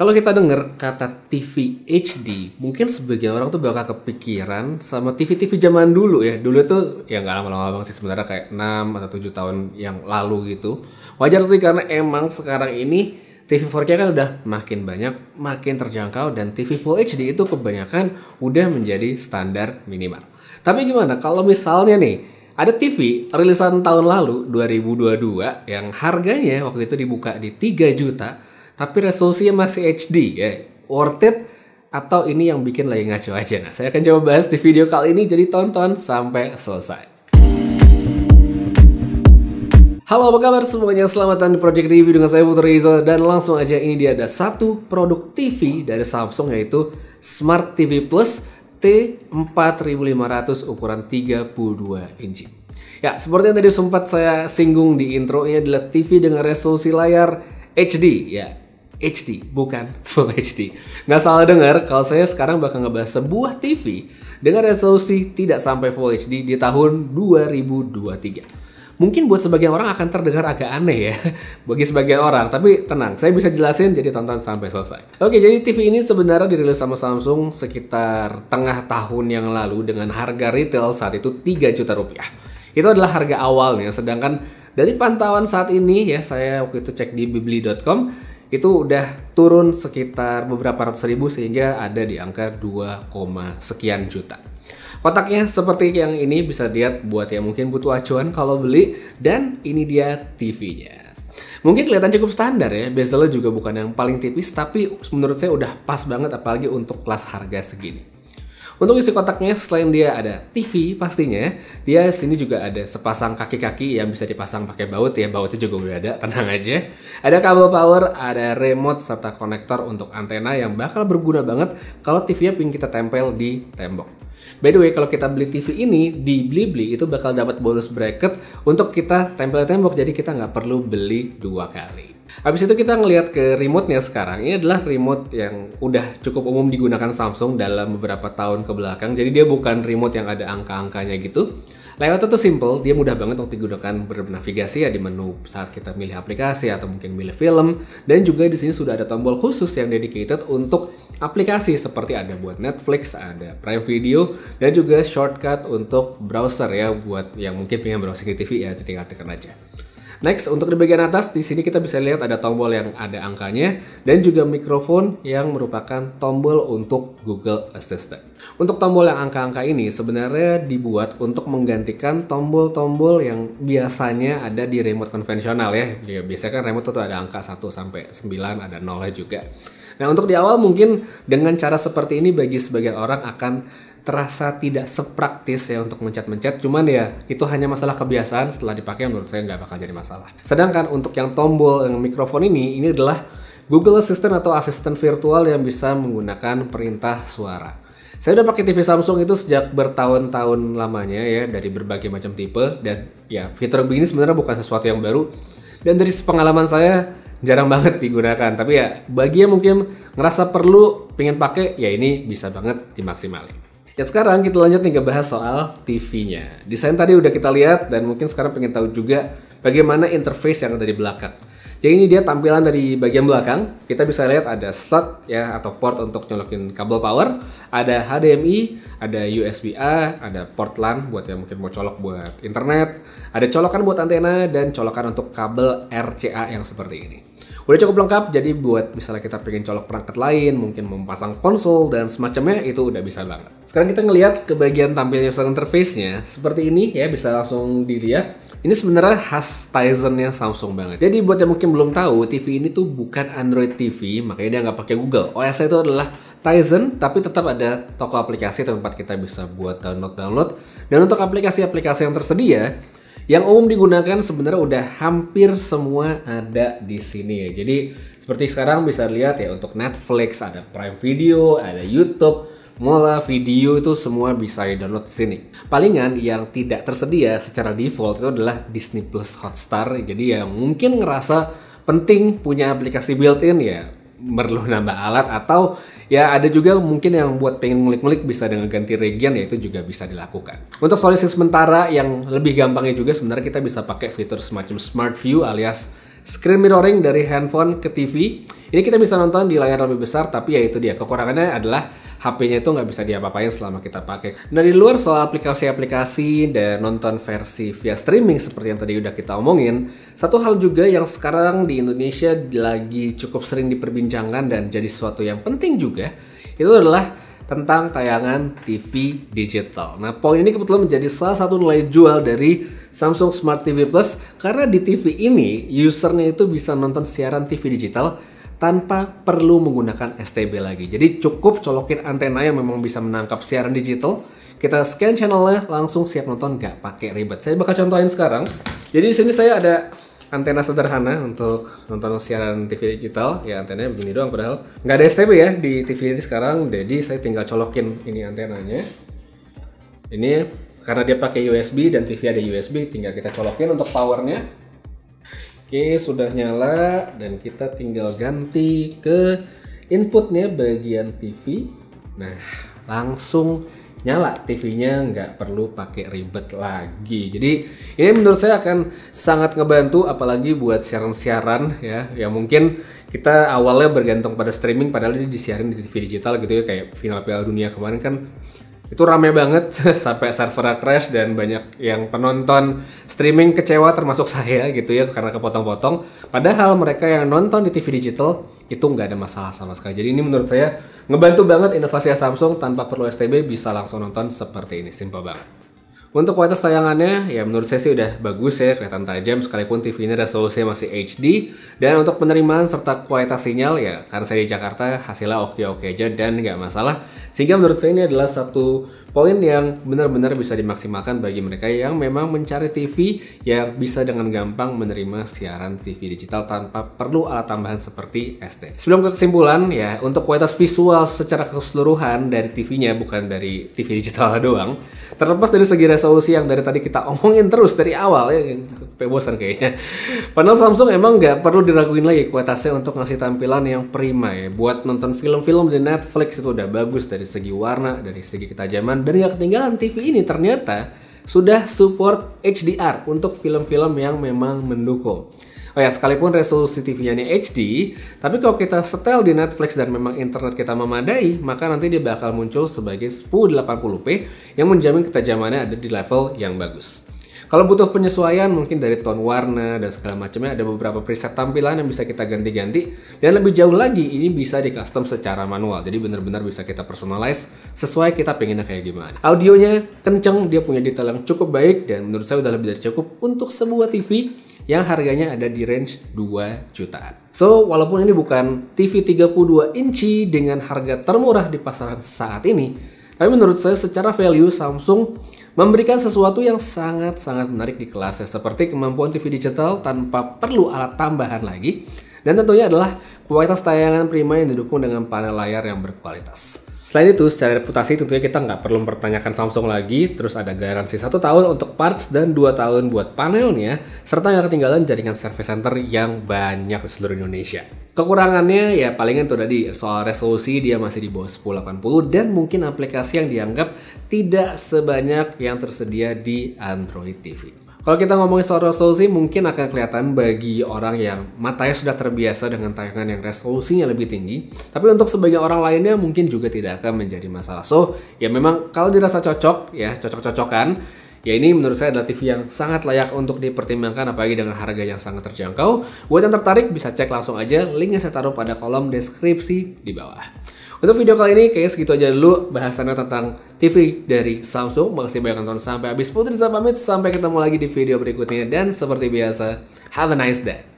Kalau kita dengar kata TV HD, mungkin sebagian orang tuh bakal kepikiran sama TV-TV zaman dulu ya. Dulu itu ya nggak lama-lama bang sih sebenarnya kayak 6 atau 7 tahun yang lalu gitu. Wajar sih karena emang sekarang ini TV 4K kan udah makin banyak, makin terjangkau dan TV Full HD itu kebanyakan udah menjadi standar minimal. Tapi gimana kalau misalnya nih ada TV rilisan tahun lalu 2022 yang harganya waktu itu dibuka di 3 juta tapi resolusinya masih HD ya worth it atau ini yang bikin lagi ngaco aja nah saya akan coba bahas di video kali ini jadi tonton sampai selesai Halo apa kabar semuanya, selamat datang di Project Review dengan saya Putri Rizal Dan langsung aja ini dia ada satu produk TV dari Samsung yaitu Smart TV Plus T4500 ukuran 32 inci Ya, seperti yang tadi sempat saya singgung di intro ini adalah TV dengan resolusi layar HD ya HD, bukan Full HD. Nggak salah dengar kalau saya sekarang bakal ngebahas sebuah TV dengan resolusi tidak sampai Full HD di tahun 2023. Mungkin buat sebagian orang akan terdengar agak aneh ya bagi sebagian orang, tapi tenang, saya bisa jelasin jadi tonton sampai selesai. Oke, jadi TV ini sebenarnya dirilis sama Samsung sekitar tengah tahun yang lalu dengan harga retail saat itu 3 juta rupiah. Itu adalah harga awalnya, sedangkan dari pantauan saat ini ya saya waktu itu cek di bibli.com itu udah turun sekitar beberapa ratus ribu sehingga ada di angka 2, sekian juta. Kotaknya seperti yang ini bisa dilihat buat yang mungkin butuh acuan kalau beli dan ini dia TV-nya. Mungkin kelihatan cukup standar ya, bezelnya juga bukan yang paling tipis tapi menurut saya udah pas banget apalagi untuk kelas harga segini. Untuk isi kotaknya selain dia ada TV pastinya, dia di sini juga ada sepasang kaki-kaki yang bisa dipasang pakai baut ya, bautnya juga udah ada, tenang aja. Ada kabel power, ada remote serta konektor untuk antena yang bakal berguna banget kalau TV-nya pingin kita tempel di tembok. By the way, kalau kita beli TV ini di Blibli itu bakal dapat bonus bracket untuk kita tempel tembok, jadi kita nggak perlu beli dua kali. Habis itu kita ngelihat ke remote-nya sekarang. Ini adalah remote yang udah cukup umum digunakan Samsung dalam beberapa tahun ke belakang. Jadi dia bukan remote yang ada angka-angkanya gitu. Layout itu simple, dia mudah banget untuk digunakan bernavigasi ya di menu saat kita milih aplikasi atau mungkin milih film. Dan juga di sini sudah ada tombol khusus yang dedicated untuk aplikasi seperti ada buat Netflix, ada Prime Video, dan juga shortcut untuk browser ya buat yang mungkin pengen browsing di TV ya tinggal tekan aja. Next untuk di bagian atas di sini kita bisa lihat ada tombol yang ada angkanya dan juga mikrofon yang merupakan tombol untuk Google Assistant. Untuk tombol yang angka-angka ini sebenarnya dibuat untuk menggantikan tombol-tombol yang biasanya ada di remote konvensional ya. ya biasanya kan remote itu ada angka 1 sampai 9 ada nolnya juga. Nah, untuk di awal mungkin dengan cara seperti ini bagi sebagian orang akan terasa tidak sepraktis ya untuk mencet-mencet cuman ya itu hanya masalah kebiasaan setelah dipakai menurut saya nggak bakal jadi masalah sedangkan untuk yang tombol yang mikrofon ini ini adalah Google Assistant atau asisten virtual yang bisa menggunakan perintah suara saya udah pakai TV Samsung itu sejak bertahun-tahun lamanya ya dari berbagai macam tipe dan ya fitur begini sebenarnya bukan sesuatu yang baru dan dari pengalaman saya jarang banget digunakan tapi ya bagi yang mungkin ngerasa perlu pengen pakai ya ini bisa banget dimaksimalkan. Ya sekarang kita lanjut nih bahas soal TV-nya. Desain tadi udah kita lihat dan mungkin sekarang pengen tahu juga bagaimana interface yang ada di belakang. Jadi ini dia tampilan dari bagian belakang. Kita bisa lihat ada slot ya atau port untuk nyolokin kabel power, ada HDMI, ada USB A, ada port LAN buat yang mungkin mau colok buat internet, ada colokan buat antena dan colokan untuk kabel RCA yang seperti ini. Udah cukup lengkap, jadi buat misalnya kita pengen colok perangkat lain, mungkin memasang konsol dan semacamnya itu udah bisa banget. Sekarang kita ngelihat ke bagian tampil user interface-nya. Seperti ini ya, bisa langsung dilihat. Ini sebenarnya khas Tizen yang Samsung banget. Jadi buat yang mungkin belum tahu, TV ini tuh bukan Android TV, makanya dia nggak pakai Google. OS itu adalah Tizen, tapi tetap ada toko aplikasi tempat kita bisa buat download-download. Dan untuk aplikasi-aplikasi yang tersedia, yang umum digunakan sebenarnya udah hampir semua ada di sini ya. Jadi seperti sekarang bisa lihat ya untuk Netflix ada Prime Video, ada YouTube, Mola, video itu semua bisa di-download di sini. Palingan yang tidak tersedia secara default itu adalah Disney Plus Hotstar. Jadi yang mungkin ngerasa penting punya aplikasi built-in ya perlu nambah alat atau ya ada juga mungkin yang buat pengen ngulik-ngulik bisa dengan ganti region ya itu juga bisa dilakukan. Untuk solusi sementara yang lebih gampangnya juga sebenarnya kita bisa pakai fitur semacam smart view alias screen mirroring dari handphone ke TV. Ini kita bisa nonton di layar lebih besar, tapi ya itu dia. Kekurangannya adalah HP-nya itu nggak bisa diapa-apain selama kita pakai. Nah di luar soal aplikasi-aplikasi dan nonton versi via streaming seperti yang tadi udah kita omongin, satu hal juga yang sekarang di Indonesia lagi cukup sering diperbincangkan dan jadi sesuatu yang penting juga, itu adalah tentang tayangan TV digital. Nah poin ini kebetulan menjadi salah satu nilai jual dari Samsung Smart TV Plus karena di TV ini usernya itu bisa nonton siaran TV digital tanpa perlu menggunakan STB lagi. Jadi cukup colokin antena yang memang bisa menangkap siaran digital. Kita scan channelnya langsung siap nonton gak pakai ribet. Saya bakal contohin sekarang. Jadi di sini saya ada antena sederhana untuk nonton siaran TV digital ya antenanya begini doang padahal nggak ada STB ya di TV ini sekarang jadi saya tinggal colokin ini antenanya ini karena dia pakai USB dan TV ada USB tinggal kita colokin untuk powernya oke sudah nyala dan kita tinggal ganti ke inputnya bagian TV nah langsung nyala TV-nya nggak perlu pakai ribet lagi jadi ini menurut saya akan sangat ngebantu apalagi buat siaran-siaran ya ya mungkin kita awalnya bergantung pada streaming padahal ini disiarin di TV digital gitu ya kayak final Piala Dunia kemarin kan itu rame banget sampai server crash dan banyak yang penonton streaming kecewa termasuk saya gitu ya karena kepotong-potong padahal mereka yang nonton di TV digital itu nggak ada masalah sama sekali jadi ini menurut saya ngebantu banget inovasi Samsung tanpa perlu STB bisa langsung nonton seperti ini simple banget untuk kualitas tayangannya, ya menurut saya sih udah bagus ya, kelihatan tajam sekalipun TV ini resolusinya masih HD. Dan untuk penerimaan serta kualitas sinyal ya, karena saya di Jakarta hasilnya oke-oke aja dan nggak masalah. Sehingga menurut saya ini adalah satu poin yang benar-benar bisa dimaksimalkan bagi mereka yang memang mencari TV yang bisa dengan gampang menerima siaran TV digital tanpa perlu alat tambahan seperti SD. Sebelum ke kesimpulan ya, untuk kualitas visual secara keseluruhan dari TV-nya bukan dari TV digital doang, terlepas dari segi resolusi yang dari tadi kita omongin terus dari awal ya, bosan kayaknya. Padahal Samsung emang nggak perlu diraguin lagi kualitasnya untuk ngasih tampilan yang prima ya. Buat nonton film-film di Netflix itu udah bagus dari segi warna, dari segi ketajaman, dan nggak ketinggalan TV ini ternyata sudah support HDR untuk film-film yang memang mendukung. Oh ya, sekalipun resolusi TV-nya ini HD, tapi kalau kita setel di Netflix dan memang internet kita memadai, maka nanti dia bakal muncul sebagai 1080p yang menjamin ketajamannya ada di level yang bagus. Kalau butuh penyesuaian mungkin dari tone warna dan segala macamnya ada beberapa preset tampilan yang bisa kita ganti-ganti dan lebih jauh lagi ini bisa di custom secara manual. Jadi benar-benar bisa kita personalize sesuai kita pengennya kayak gimana. Audionya kenceng, dia punya detail yang cukup baik dan menurut saya udah lebih dari cukup untuk sebuah TV yang harganya ada di range 2 jutaan. So, walaupun ini bukan TV 32 inci dengan harga termurah di pasaran saat ini, tapi menurut saya secara value Samsung memberikan sesuatu yang sangat-sangat menarik di kelasnya seperti kemampuan TV digital tanpa perlu alat tambahan lagi dan tentunya adalah kualitas tayangan prima yang didukung dengan panel layar yang berkualitas. Selain itu, secara reputasi tentunya kita nggak perlu mempertanyakan Samsung lagi, terus ada garansi satu tahun untuk parts dan dua tahun buat panelnya, serta nggak ketinggalan jaringan service center yang banyak di seluruh Indonesia. Kekurangannya ya palingan itu tadi, soal resolusi dia masih di bawah 1080 dan mungkin aplikasi yang dianggap tidak sebanyak yang tersedia di Android TV. Kalau kita ngomongin soal resolusi mungkin akan kelihatan bagi orang yang matanya sudah terbiasa dengan tayangan yang resolusinya lebih tinggi. Tapi untuk sebagian orang lainnya mungkin juga tidak akan menjadi masalah. So, ya memang kalau dirasa cocok ya cocok-cocokan Ya ini menurut saya adalah TV yang sangat layak untuk dipertimbangkan apalagi dengan harga yang sangat terjangkau. Buat yang tertarik bisa cek langsung aja, linknya saya taruh pada kolom deskripsi di bawah. Untuk video kali ini kayaknya segitu aja dulu bahasannya tentang TV dari Samsung. Makasih banyak nonton sampai habis. Putri saya pamit, sampai ketemu lagi di video berikutnya dan seperti biasa, have a nice day.